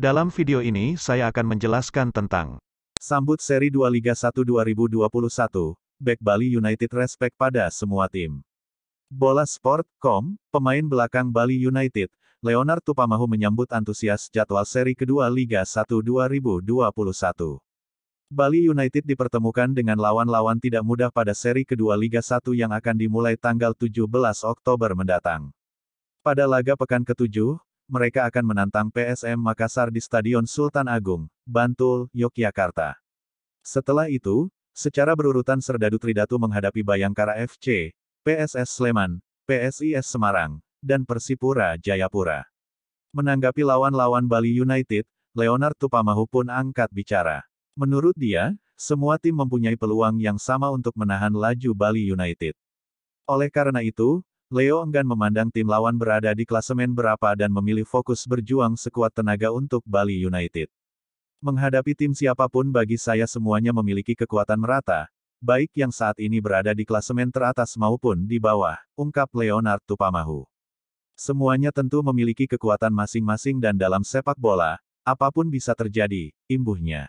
Dalam video ini saya akan menjelaskan tentang Sambut seri 2 Liga 1 2021, back Bali United respect pada semua tim. Bola Sport.com, pemain belakang Bali United, Leonard Tupamahu menyambut antusias jadwal seri kedua Liga 1 2021. Bali United dipertemukan dengan lawan-lawan tidak mudah pada seri kedua Liga 1 yang akan dimulai tanggal 17 Oktober mendatang. Pada laga pekan ke-7, mereka akan menantang PSM Makassar di Stadion Sultan Agung, Bantul, Yogyakarta. Setelah itu, secara berurutan Serdadu Tridatu menghadapi Bayangkara FC, PSS Sleman, PSIS Semarang, dan Persipura Jayapura. Menanggapi lawan-lawan Bali United, Leonard Tupamahu pun angkat bicara. Menurut dia, semua tim mempunyai peluang yang sama untuk menahan laju Bali United. Oleh karena itu, Leo enggan memandang tim lawan berada di klasemen berapa dan memilih fokus berjuang sekuat tenaga untuk Bali United. Menghadapi tim siapapun bagi saya semuanya memiliki kekuatan merata, baik yang saat ini berada di klasemen teratas maupun di bawah, ungkap Leonard Tupamahu. Semuanya tentu memiliki kekuatan masing-masing dan dalam sepak bola, apapun bisa terjadi, imbuhnya.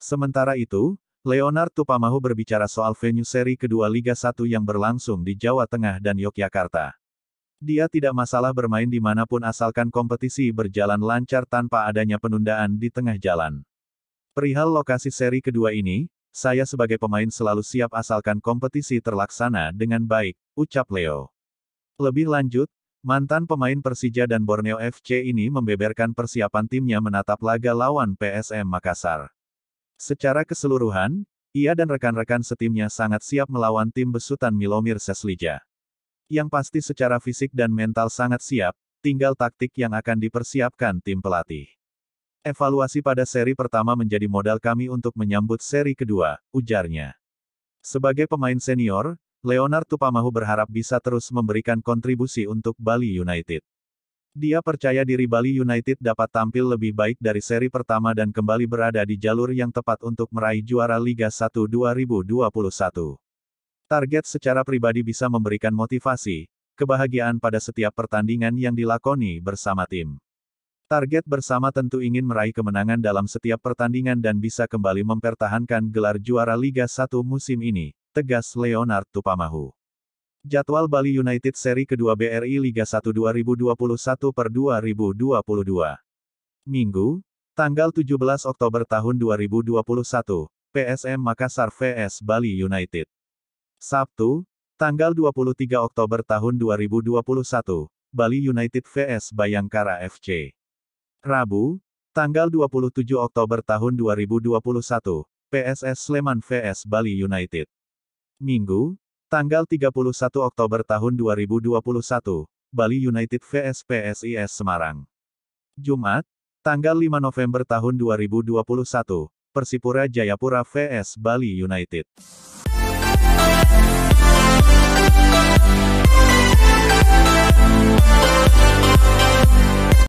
Sementara itu, Leonard Tupamahu berbicara soal venue seri kedua Liga 1 yang berlangsung di Jawa Tengah dan Yogyakarta. Dia tidak masalah bermain di dimanapun asalkan kompetisi berjalan lancar tanpa adanya penundaan di tengah jalan. Perihal lokasi seri kedua ini, saya sebagai pemain selalu siap asalkan kompetisi terlaksana dengan baik, ucap Leo. Lebih lanjut, mantan pemain Persija dan Borneo FC ini membeberkan persiapan timnya menatap laga lawan PSM Makassar. Secara keseluruhan, ia dan rekan-rekan setimnya sangat siap melawan tim besutan Milomir Seslija. Yang pasti secara fisik dan mental sangat siap, tinggal taktik yang akan dipersiapkan tim pelatih. Evaluasi pada seri pertama menjadi modal kami untuk menyambut seri kedua, ujarnya. Sebagai pemain senior, Leonard Tupamahu berharap bisa terus memberikan kontribusi untuk Bali United. Dia percaya diri Bali United dapat tampil lebih baik dari seri pertama dan kembali berada di jalur yang tepat untuk meraih juara Liga 1 2021. Target secara pribadi bisa memberikan motivasi, kebahagiaan pada setiap pertandingan yang dilakoni bersama tim. Target bersama tentu ingin meraih kemenangan dalam setiap pertandingan dan bisa kembali mempertahankan gelar juara Liga 1 musim ini, tegas Leonard Tupamahu. Jadwal Bali United seri kedua BRI Liga 1 2021 per 2022. Minggu, tanggal 17 Oktober tahun 2021, PSM Makassar vs Bali United. Sabtu, tanggal 23 Oktober tahun 2021, Bali United vs Bayangkara FC. Rabu, tanggal 27 Oktober tahun 2021, PSS Sleman vs Bali United. Minggu, Tanggal 31 Oktober tahun 2021, Bali United vs PSIS Semarang. Jumat, tanggal 5 November tahun 2021, Persipura Jayapura vs Bali United.